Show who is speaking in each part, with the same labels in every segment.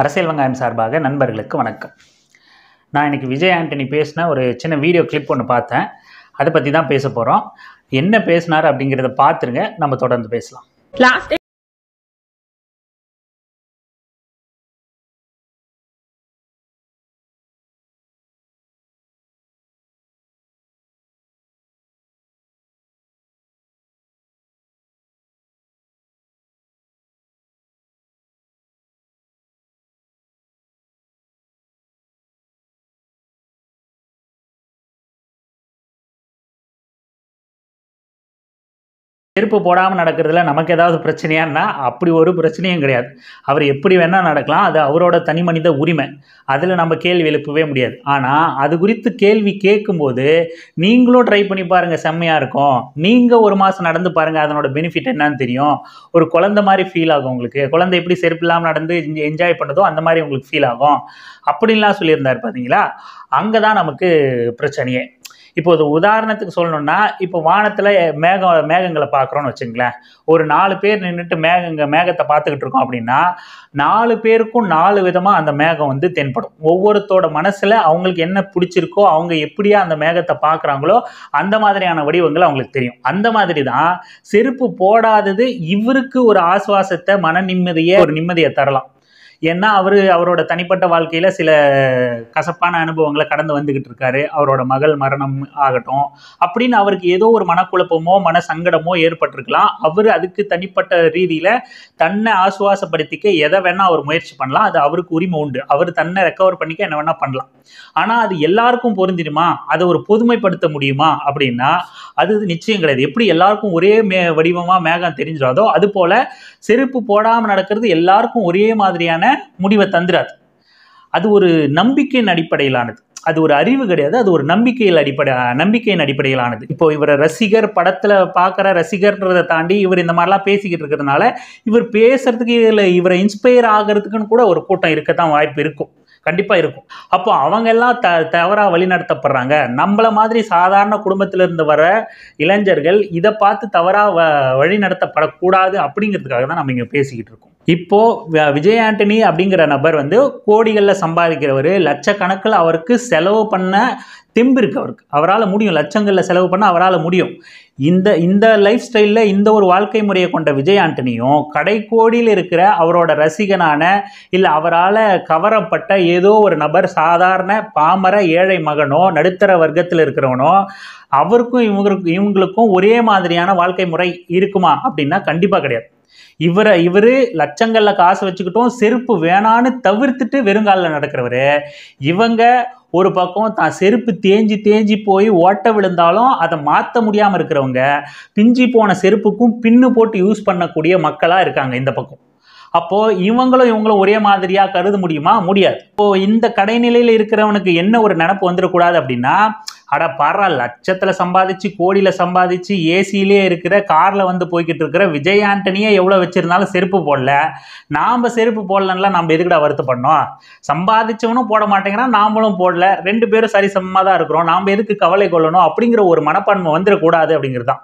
Speaker 1: அரசியல் வெங்காயம் சார்பாக நண்பர்களுக்கு வணக்கம் நான் இன்றைக்கி விஜய் ஆண்டனி பேசின ஒரு சின்ன வீடியோ கிளிப் ஒன்று பார்த்தேன் அதை பற்றி தான் பேச போகிறோம் என்ன பேசினார் அப்படிங்கிறத பார்த்துருங்க நம்ம தொடர்ந்து பேசலாம் லாஸ்ட் செருப்பு போடாமல் நடக்கிறதுல நமக்கு ஏதாவது பிரச்சனையான்னா அப்படி ஒரு பிரச்சனையும் கிடையாது அவர் எப்படி வேணால் நடக்கலாம் அது அவரோட தனி மனித உரிமை அதில் நம்ம கேள்வி எழுப்பவே முடியாது ஆனால் அது குறித்து கேள்வி கேட்கும்போது நீங்களும் ட்ரை பண்ணி பாருங்கள் செம்மையாக இருக்கும் நீங்கள் ஒரு மாதம் நடந்து பாருங்கள் அதனோட பெனிஃபிட் என்னன்னு தெரியும் ஒரு குழந்த மாதிரி ஃபீல் ஆகும் உங்களுக்கு குழந்தை எப்படி செருப்பு இல்லாமல் நடந்து என்ஜாய் பண்ணதோ அந்த மாதிரி உங்களுக்கு ஃபீல் ஆகும் அப்படின்லாம் சொல்லியிருந்தார் பார்த்தீங்களா அங்கே தான் நமக்கு பிரச்சனையே இப்போ இது உதாரணத்துக்கு சொல்லணும்னா இப்போ வானத்தில் மேகம் மேகங்களை பார்க்குறோன்னு வச்சுங்களேன் ஒரு நாலு பேர் நின்றுட்டு மேகங்க மேகத்தை பார்த்துக்கிட்டு இருக்கோம் அப்படின்னா நாலு பேருக்கும் நாலு விதமாக அந்த மேகம் வந்து தென்படும் ஒவ்வொருத்தோட மனசில் அவங்களுக்கு என்ன பிடிச்சிருக்கோ அவங்க எப்படியா அந்த மேகத்தை பார்க்குறாங்களோ அந்த மாதிரியான வடிவங்கள் அவங்களுக்கு தெரியும் அந்த மாதிரி தான் செருப்பு போடாதது இவருக்கு ஒரு ஆசுவாசத்தை மன நிம்மதியை ஒரு நிம்மதியை தரலாம் ஏன்னா அவர் அவரோட தனிப்பட்ட வாழ்க்கையில் சில கசப்பான அனுபவங்களை கடந்து வந்துக்கிட்டு இருக்காரு அவரோட மகள் மரணம் ஆகட்டும் அப்படின்னு அவருக்கு ஏதோ ஒரு மனக்குழப்பமோ மன சங்கடமோ ஏற்பட்டிருக்கலாம் அவர் அதுக்கு தனிப்பட்ட ரீதியில் தன்னை ஆசுவாசப்படுத்திக்க எதை வேணால் அவர் முயற்சி பண்ணலாம் அது அவருக்கு உரிமை உண்டு அவர் தன்னை ரெக்கவர் பண்ணிக்க என்ன வேணால் பண்ணலாம் ஆனால் அது எல்லாருக்கும் பொருந்திடுமா அதை ஒரு பொதுமைப்படுத்த முடியுமா அப்படின்னா அது நிச்சயம் கிடையாது எப்படி எல்லாருக்கும் ஒரே மே வடிவமாக மேகம் தெரிஞ்சிடாதோ அது போல் செருப்பு போடாமல் நடக்கிறது எல்லாருக்கும் ஒரே மாதிரியான முடிவை தந்துடாது அது ஒரு நம்பிக்கையின் அடிப்படையிலானது அது ஒரு அறிவு கிடையாது அது ஒரு நம்பிக்கையில் அடிப்படை நம்பிக்கையின் அடிப்படையிலானது இப்போ இவரை ரசிகர் படத்தில் பார்க்குற ரசிகர்ன்றதை தாண்டி இவர் இந்த மாதிரிலாம் பேசிக்கிட்டு இருக்கிறதுனால இவர் பேசுறதுக்கு இதில் இவரை இன்ஸ்பயர் ஆகிறதுக்குன்னு கூட ஒரு கூட்டம் இருக்க தான் வாய்ப்பு இருக்கும் கண்டிப்பாக இருக்கும் அப்போ அவங்க எல்லாம் த தவறாக வழிநடத்தப்படுறாங்க நம்மளை மாதிரி சாதாரண குடும்பத்திலிருந்து வர இளைஞர்கள் இதை பார்த்து தவறாக வ வழிநடத்தப்படக்கூடாது அப்படிங்கிறதுக்காக தான் நம்ம இங்கே பேசிக்கிட்டு இருக்கோம் இப்போது விஜய் ஆண்டனி அப்படிங்கிற நபர் வந்து கோடிகளில் சம்பாதிக்கிறவர் லட்சக்கணக்கில் அவருக்கு செலவு பண்ண தெம்பு இருக்குது அவருக்கு அவரால் முடியும் லட்சங்களில் செலவு பண்ண அவரால் முடியும் இந்த இந்த லைஃப் ஸ்டைலில் இந்த ஒரு வாழ்க்கை முறையை கொண்ட விஜய் ஆண்டனியும் கடைக்கோடியில் இருக்கிற அவரோட ரசிகனான இல்லை அவரால் கவரப்பட்ட ஏதோ ஒரு நபர் சாதாரண பாமர ஏழை மகனோ நடுத்தர வர்க்கத்தில் இருக்கிறவனோ அவருக்கும் இவங்களுக்கும் இவங்களுக்கும் ஒரே மாதிரியான வாழ்க்கை முறை இருக்குமா அப்படின்னா கண்டிப்பாக கிடையாது இவரை இவர் லட்சங்களில் காசு வச்சுக்கிட்டோம் செருப்பு வேணான்னு தவிர்த்துட்டு வெறுங்காலில் நடக்கிறவர் இவங்க ஒரு பக்கம் தான் செருப்பு தேஞ்சி தேஞ்சி போய் ஓட்ட விழுந்தாலும் அதை மாற்ற முடியாமல் இருக்கிறவங்க பிஞ்சி போன செருப்புக்கும் பின்னு போட்டு யூஸ் பண்ணக்கூடிய மக்களாக இருக்காங்க இந்த பக்கம் அப்போது இவங்களும் இவங்களும் ஒரே மாதிரியாக கருத முடியுமா முடியாது இப்போது இந்த கடைநிலையில் இருக்கிறவனுக்கு என்ன ஒரு நினப்பு வந்துடக்கூடாது அப்படின்னா அட பாரு லட்சத்தில் சம்பாதிச்சு கோடியில் சம்பாதிச்சு ஏசியிலே இருக்கிற காரில் வந்து போய்கிட்டு இருக்கிற விஜய் ஆண்டனியே எவ்வளோ வச்சுருந்தாலும் செருப்பு போடல நாம் செருப்பு போடலன்னா நம்ம எதுக்கடா வருத்து பண்ணோம் சம்பாதிச்சவனும் போட மாட்டேங்கிறான் நாமளும் போடல ரெண்டு பேரும் சரி தான் இருக்கிறோம் நாம் எதுக்கு கவலை கொள்ளணும் அப்படிங்கிற ஒரு மனப்பான்மை வந்துடக்கூடாது அப்படிங்கிறது தான்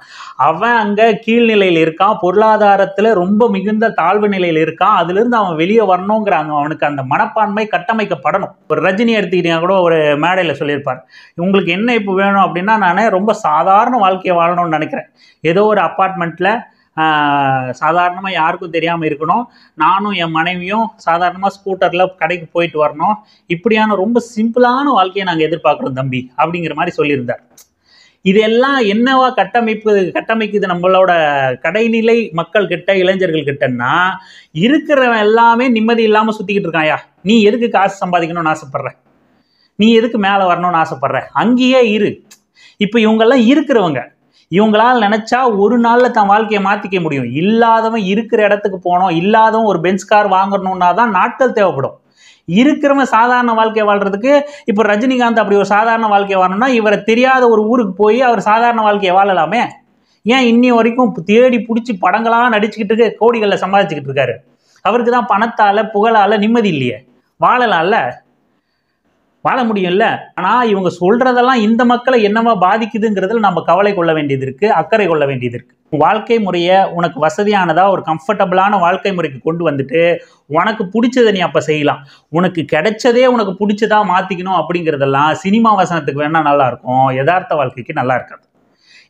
Speaker 1: அவன் அங்கே கீழ்நிலையில் இருக்கான் பொருளாதாரத்தில் ரொம்ப மிகுந்த தாழ்வு நிலையில் இருக்கான் அதுலேருந்து அவன் வெளியே வரணுங்கிற அவனுக்கு அந்த மனப்பான்மை கட்டமைக்கப்படணும் ஒரு ரஜினி எடுத்துக்கிட்டீங்கன்னா கூட ஒரு மேடையில் சொல்லியிருப்பார் உங்களுக்கு என்ன ஒத்துழைப்பு வேணும் அப்படின்னா நான் ரொம்ப சாதாரண வாழ்க்கையை வாழணும்னு நினைக்கிறேன் ஏதோ ஒரு அப்பார்ட்மெண்ட்டில் சாதாரணமாக யாருக்கும் தெரியாமல் இருக்கணும் நானும் என் மனைவியும் சாதாரணமாக ஸ்கூட்டரில் கடைக்கு போயிட்டு வரணும் இப்படியான ரொம்ப சிம்பிளான வாழ்க்கையை நாங்கள் எதிர்பார்க்குறோம் தம்பி அப்படிங்கிற மாதிரி சொல்லியிருந்தார் இதெல்லாம் என்னவா கட்டமைப்பு கட்டமைக்குது நம்மளோட கடைநிலை மக்கள் கிட்ட இளைஞர்கள் கிட்டன்னா இருக்கிறவன் எல்லாமே நிம்மதி இல்லாமல் சுற்றிக்கிட்டு இருக்காயா நீ எதுக்கு காசு சம்பாதிக்கணும்னு ஆசைப்பட்ற நீ எதுக்கு மேலே வரணும்னு ஆசைப்படுற அங்கேயே இரு இப்போ இவங்கெல்லாம் இருக்கிறவங்க இவங்களால் நினச்சா ஒரு நாளில் தன் வாழ்க்கையை மாற்றிக்க முடியும் இல்லாதவன் இருக்கிற இடத்துக்கு போனோம் இல்லாதவன் ஒரு பெஞ்ச் கார் வாங்கணுன்னா தான் நாட்கள் தேவைப்படும் இருக்கிறவன் சாதாரண வாழ்க்கை வாழ்கிறதுக்கு இப்போ ரஜினிகாந்த் அப்படி ஒரு சாதாரண வாழ்க்கையை வாழணும்னா இவரை தெரியாத ஒரு ஊருக்கு போய் அவர் சாதாரண வாழ்க்கையை வாழலாமே ஏன் இன்னி வரைக்கும் தேடி பிடிச்சி படங்களாக நடிச்சுக்கிட்டு இருக்க கோடிகளில் சம்பாதிச்சுக்கிட்டு இருக்காரு அவருக்கு தான் பணத்தால் புகழால் நிம்மதி இல்லையே வாழலாம்ல வாழ முடியும்ல ஆனால் இவங்க சொல்றதெல்லாம் இந்த மக்களை என்னவா பாதிக்குதுங்கிறதுல நம்ம கவலை கொள்ள வேண்டியது இருக்கு அக்கறை கொள்ள வேண்டியது இருக்கு வாழ்க்கை முறையை உனக்கு வசதியானதா ஒரு கம்ஃபர்டபுளான வாழ்க்கை முறைக்கு கொண்டு வந்துட்டு உனக்கு பிடிச்சதை நீ அப்போ செய்யலாம் உனக்கு கிடைச்சதே உனக்கு பிடிச்சதா மாற்றிக்கணும் அப்படிங்கிறதெல்லாம் சினிமா வசனத்துக்கு வேணால் நல்லாயிருக்கும் யதார்த்த வாழ்க்கைக்கு நல்லா இருக்காது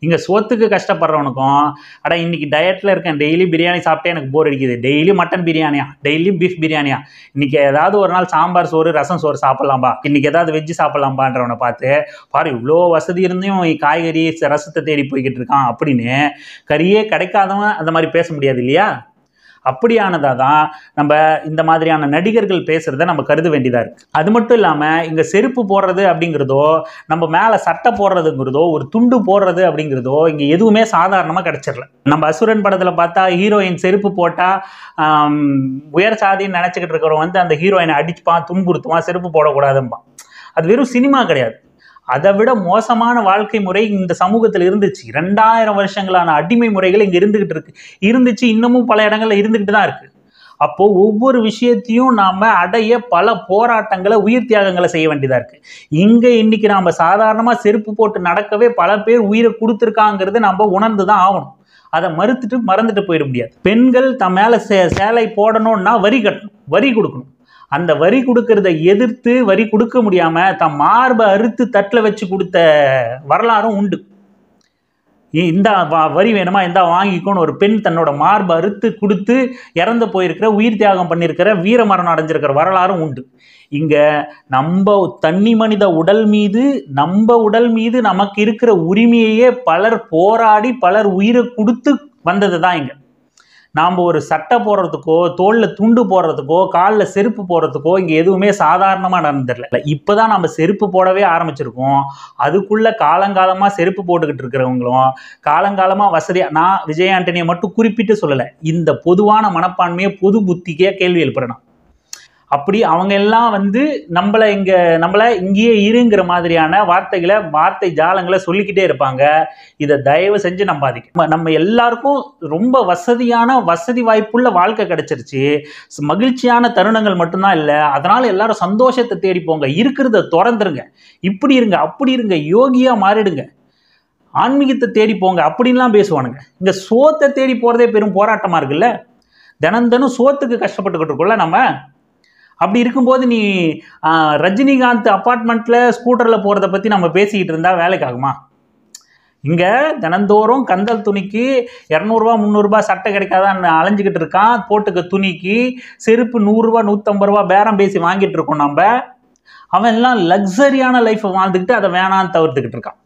Speaker 1: இங்கே சோத்துக்கு கஷ்டப்படுறவனுக்கும் அட இன்றைக்கி டயட்டில் இருக்கேன் டெய்லி பிரியாணி சாப்பிட்டே எனக்கு போர் அடிக்குது டெய்லி மட்டன் பிரியாணியா டெய்லி பீஃப் பிரியாணியா இன்னைக்கு ஏதாவது ஒரு நாள் சாம்பார் சோறு ரசம் சோறு சாப்பிட்லாம்பா இன்னைக்கு ஏதாவது வெஜ்ஜு சாப்பிட்லாம்பான்றவனை பார்த்து பாரு இவ்வளோ வசதி இருந்தும் காய்கறி ரசத்தை தேடி போய்கிட்டு இருக்கான் அப்படின்னு கறியே கிடைக்காதவன் அந்த மாதிரி பேச முடியாது இல்லையா அப்படியானதாக தான் நம்ம இந்த மாதிரியான நடிகர்கள் பேசுகிறத நம்ம கருத வேண்டியதாக இருக்குது அது மட்டும் இல்லாமல் இங்கே செருப்பு போடுறது அப்படிங்கிறதோ நம்ம மேலே சட்டை போடுறதுங்கிறதோ ஒரு துண்டு போடுறது அப்படிங்கிறதோ இங்கே எதுவுமே சாதாரணமாக கிடச்சிடல நம்ம அசுரன் படத்தில் பார்த்தா ஹீரோயின் செருப்பு போட்டால் உயர் சாதின்னு நினச்சிக்கிட்டு இருக்கிறவன் வந்து அந்த ஹீரோயினை அடிச்சுப்பான் துன்புறுத்துவான் செருப்பு போடக்கூடாதும்பான் அது வெறும் சினிமா கிடையாது அதை விட மோசமான வாழ்க்கை முறை இந்த சமூகத்தில் இருந்துச்சு ரெண்டாயிரம் வருஷங்களான அடிமை முறைகள் இங்கே இருந்துக்கிட்டு இருக்கு இருந்துச்சு இன்னமும் பல இடங்களில் இருந்துக்கிட்டு தான் இருக்குது அப்போது ஒவ்வொரு விஷயத்தையும் நாம் அடைய பல போராட்டங்களை உயிர் தியாகங்களை செய்ய வேண்டியதாக இருக்குது இங்கே இன்றைக்கி நாம் சாதாரணமாக செருப்பு போட்டு நடக்கவே பல பேர் உயிரை கொடுத்துருக்காங்கிறது நம்ம உணர்ந்து தான் ஆகணும் அதை மறுத்துட்டு மறந்துட்டு போயிட முடியாது பெண்கள் தம் மேலே சே சேலை போடணும்னா வரி கட்டணும் வரி கொடுக்கணும் அந்த வரி கொடுக்கறத எதிர்த்து வரி கொடுக்க முடியாமல் தம் மார்பை அறுத்து தட்டில் வச்சு கொடுத்த வரலாறும் உண்டு இந்த வரி வேணுமா இந்த வாங்கிக்கோன்னு ஒரு பெண் தன்னோட மார்பை அறுத்து கொடுத்து இறந்து போயிருக்கிற உயிர் தியாகம் பண்ணியிருக்கிற வீர மரணம் அடைஞ்சிருக்கிற வரலாறும் உண்டு இங்கே நம்ம தண்ணி மனித உடல் மீது நம்ம உடல் மீது நமக்கு இருக்கிற உரிமையையே பலர் போராடி பலர் உயிரை கொடுத்து வந்தது தான் இங்கே நாம் ஒரு சட்டை போடுறதுக்கோ தோளில் துண்டு போடுறதுக்கோ காலில் செருப்பு போடுறதுக்கோ இங்கே எதுவுமே சாதாரணமாக நடந்துடல இப்போ தான் நம்ம செருப்பு போடவே ஆரம்பிச்சிருக்கோம் அதுக்குள்ளே காலங்காலமாக செருப்பு போட்டுக்கிட்டு இருக்கிறவங்களும் காலங்காலமாக வசதியாக நான் விஜய் ஆண்டனியை மட்டும் குறிப்பிட்டு சொல்லலை இந்த பொதுவான மனப்பான்மையை பொது புத்திக்கே கேள்வி எழுப்புறேன் அப்படி அவங்க எல்லாம் வந்து நம்மளை இங்கே நம்மளை இங்கேயே இருங்கிற மாதிரியான வார்த்தைகளை வார்த்தை ஜாலங்களை சொல்லிக்கிட்டே இருப்பாங்க இதை தயவு செஞ்சு நம்பாதிக்க நம்ம எல்லாருக்கும் ரொம்ப வசதியான வசதி வாய்ப்புள்ள வாழ்க்கை கிடைச்சிருச்சு மகிழ்ச்சியான தருணங்கள் மட்டும்தான் இல்லை அதனால் எல்லாரும் சந்தோஷத்தை தேடி போங்க இருக்கிறத திறந்துருங்க இப்படி இருங்க அப்படி இருங்க யோகியாக மாறிடுங்க ஆன்மீகத்தை தேடி போங்க அப்படின்லாம் பேசுவானுங்க இங்கே சோத்தை தேடி போகிறதே பெரும் போராட்டமாக இருக்குல்ல தினம் தினம் சோத்துக்கு கஷ்டப்பட்டுக்கிட்டு இருக்கோம்ல நம்ம அப்படி இருக்கும்போது நீ ரஜினிகாந்த் அப்பார்ட்மெண்ட்டில் ஸ்கூட்டரில் போகிறத பற்றி நம்ம பேசிக்கிட்டு இருந்தால் வேலைக்கு ஆகுமா இங்கே தினந்தோறும் கந்தல் துணிக்கு இரநூறுவா முந்நூறுரூபா சட்டை கிடைக்காதான்னு அலைஞ்சிக்கிட்டு இருக்கான் போட்டுக்க துணிக்கு செருப்பு நூறுரூவா நூற்றம்பது ரூபா பேரம் பேசி வாங்கிட்டு இருக்கோம் நம்ம அவன் எல்லாம் லக்ஸரியான லைஃப்பை வாழ்ந்துக்கிட்டு அதை வேணான்னு தவிர்த்துக்கிட்டு இருக்கான்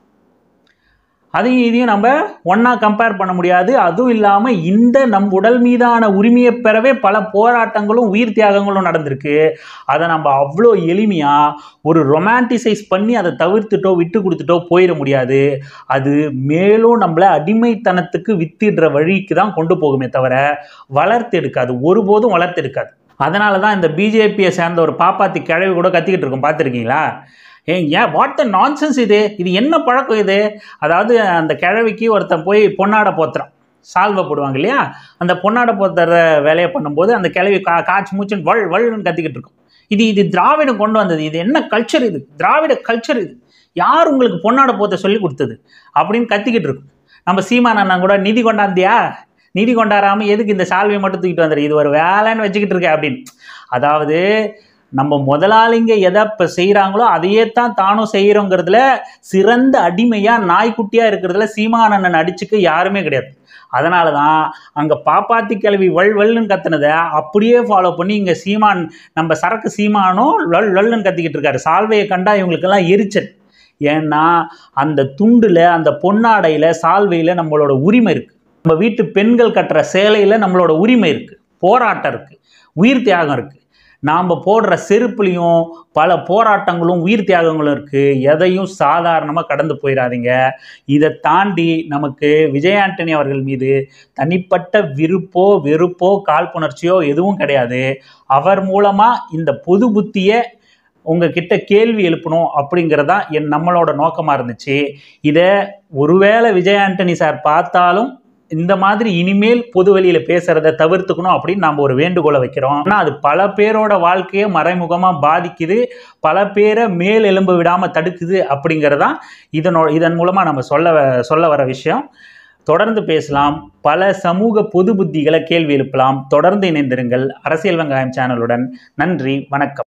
Speaker 1: அதையும் இதையும் நம்ம ஒன்றா கம்பேர் பண்ண முடியாது அதுவும் இல்லாமல் இந்த நம் உடல் மீதான உரிமையை பெறவே பல போராட்டங்களும் உயிர் தியாகங்களும் நடந்திருக்கு அதை நம்ம அவ்வளோ எளிமையாக ஒரு ரொமான்டிசைஸ் பண்ணி அதை தவிர்த்துட்டோ விட்டு கொடுத்துட்டோ போயிட முடியாது அது மேலும் நம்மளை அடிமைத்தனத்துக்கு வித்திடுற வழிக்கு தான் கொண்டு போகுமே தவிர வளர்த்து எடுக்காது ஒருபோதும் வளர்த்து எடுக்காது அதனால தான் இந்த பிஜேபியை சேர்ந்த ஒரு பாப்பாத்தி கிழவி கூட கத்திக்கிட்டு இருக்கோம் பார்த்துருக்கீங்களா ஏன் ஏன் வாட் த நான்சென்ஸ் இது இது என்ன பழக்கம் இது அதாவது அந்த கிழவிக்கு ஒருத்தன் போய் பொன்னாடை போத்துறான் சால்வை போடுவாங்க இல்லையா அந்த பொன்னாடை போத்துற வேலையை பண்ணும்போது அந்த கிழவி கா காய்ச்சி மூச்சுன்னு வள் வள்னு கத்திக்கிட்டு இருக்கும் இது இது திராவிடம் கொண்டு வந்தது இது என்ன கல்ச்சர் இது திராவிட கல்ச்சர் இது யார் உங்களுக்கு பொன்னாடை போத்த சொல்லி கொடுத்தது அப்படின்னு கத்திக்கிட்டு இருக்கும் நம்ம சீமான அண்ணன் கூட நிதி கொண்டாந்தியா நிதி கொண்டாடாமல் எதுக்கு இந்த சால்வை மட்டும் தூக்கிட்டு வந்துடு இது ஒரு வேலைன்னு வச்சுக்கிட்டு இருக்கேன் அப்படின்னு அதாவது நம்ம முதலாளிங்க எதை இப்போ செய்கிறாங்களோ அதையே தான் தானும் செய்கிறோங்கிறதுல சிறந்த அடிமையாக நாய்க்குட்டியாக இருக்கிறதுல சீமானண்ணன் அடிச்சுக்க யாருமே கிடையாது அதனால தான் அங்கே பாப்பாத்தி கிழவி வல் வல்லுன்னு கத்துனதை அப்படியே ஃபாலோ பண்ணி இங்கே சீமான் நம்ம சரக்கு சீமானும் லல் லல்லுன்னு கத்திக்கிட்டு இருக்காரு சால்வையை கண்டா இவங்களுக்கெல்லாம் எரிச்சல் ஏன்னா அந்த துண்டில் அந்த பொன்னாடையில் சால்வையில் நம்மளோட உரிமை இருக்குது நம்ம வீட்டு பெண்கள் கட்டுற சேலையில் நம்மளோட உரிமை இருக்குது போராட்டம் இருக்குது உயிர் தியாகம் இருக்குது நாம் போடுற செருப்புலேயும் பல போராட்டங்களும் உயிர் தியாகங்களும் இருக்குது எதையும் சாதாரணமாக கடந்து போயிடாதீங்க இதை தாண்டி நமக்கு விஜய் ஆண்டனி அவர்கள் மீது தனிப்பட்ட விருப்போ வெறுப்போ காழ்ப்புணர்ச்சியோ எதுவும் கிடையாது அவர் மூலமாக இந்த பொது புத்தியை உங்ககிட்ட கேள்வி எழுப்பணும் அப்படிங்கிறதான் என் நம்மளோட நோக்கமாக இருந்துச்சு இதை ஒருவேளை விஜய் ஆண்டனி சார் பார்த்தாலும் இந்த மாதிரி இனிமேல் பொது வழியில் பேசுகிறத தவிர்த்துக்கணும் அப்படின்னு நம்ம ஒரு வேண்டுகோளை வைக்கிறோம் ஆனால் அது பல பேரோட வாழ்க்கையை மறைமுகமாக பாதிக்குது பல பேரை மேல் எலும்ப விடாமல் தடுக்குது அப்படிங்கிறதான் இதனோ இதன் மூலமாக நம்ம சொல்ல சொல்ல வர விஷயம் தொடர்ந்து பேசலாம் பல சமூக பொது புத்திகளை கேள்வி எழுப்பலாம் தொடர்ந்து இணைந்திருங்கள் அரசியல் வெங்காயம் சேனலுடன் நன்றி வணக்கம்